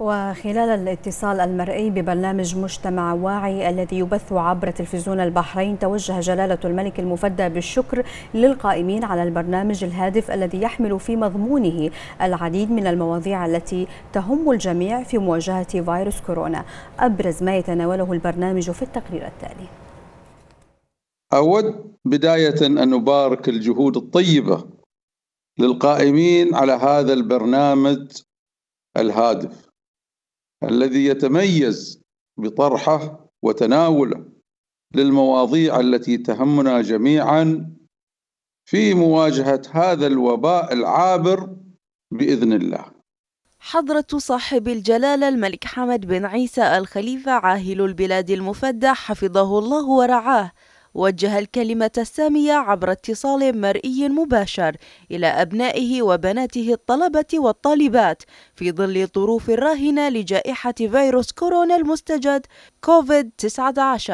وخلال الاتصال المرئي ببرنامج مجتمع واعي الذي يبث عبر تلفزيون البحرين توجه جلالة الملك المفدى بالشكر للقائمين على البرنامج الهادف الذي يحمل في مضمونه العديد من المواضيع التي تهم الجميع في مواجهة فيروس كورونا أبرز ما يتناوله البرنامج في التقرير التالي أود بداية أن أبارك الجهود الطيبة للقائمين على هذا البرنامج الهادف الذي يتميز بطرحه وتناوله للمواضيع التي تهمنا جميعا في مواجهه هذا الوباء العابر باذن الله حضرة صاحب الجلالة الملك حمد بن عيسى الخليفة عاهل البلاد المفدى حفظه الله ورعاه وجه الكلمة السامية عبر اتصال مرئي مباشر إلى أبنائه وبناته الطلبة والطالبات في ظل الظروف الراهنة لجائحة فيروس كورونا المستجد كوفيد-19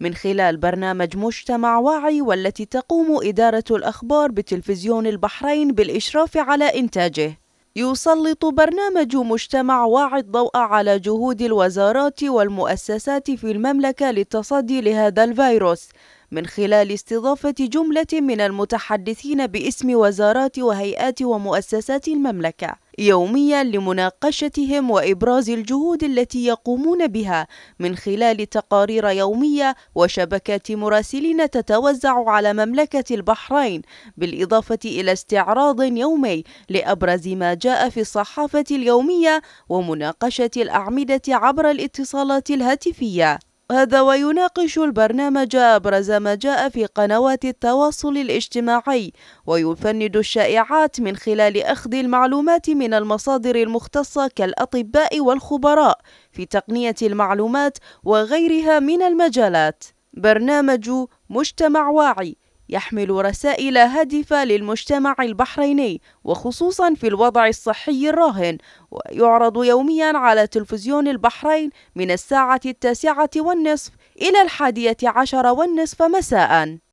من خلال برنامج مجتمع واعي والتي تقوم إدارة الأخبار بتلفزيون البحرين بالإشراف على إنتاجه. يسلط برنامج مجتمع واعي الضوء على جهود الوزارات والمؤسسات في المملكة للتصدي لهذا الفيروس من خلال استضافة جملة من المتحدثين باسم وزارات وهيئات ومؤسسات المملكة يوميا لمناقشتهم وإبراز الجهود التي يقومون بها من خلال تقارير يومية وشبكات مراسلين تتوزع على مملكة البحرين بالإضافة إلى استعراض يومي لأبرز ما جاء في الصحافة اليومية ومناقشة الأعمدة عبر الاتصالات الهاتفية هذا ويناقش البرنامج أبرز ما جاء في قنوات التواصل الاجتماعي ويفند الشائعات من خلال أخذ المعلومات من المصادر المختصة كالأطباء والخبراء في تقنية المعلومات وغيرها من المجالات برنامج مجتمع واعي يحمل رسائل هادفة للمجتمع البحريني وخصوصا في الوضع الصحي الراهن ويعرض يوميا على تلفزيون البحرين من الساعة التاسعة والنصف إلى الحادية عشر والنصف مساءً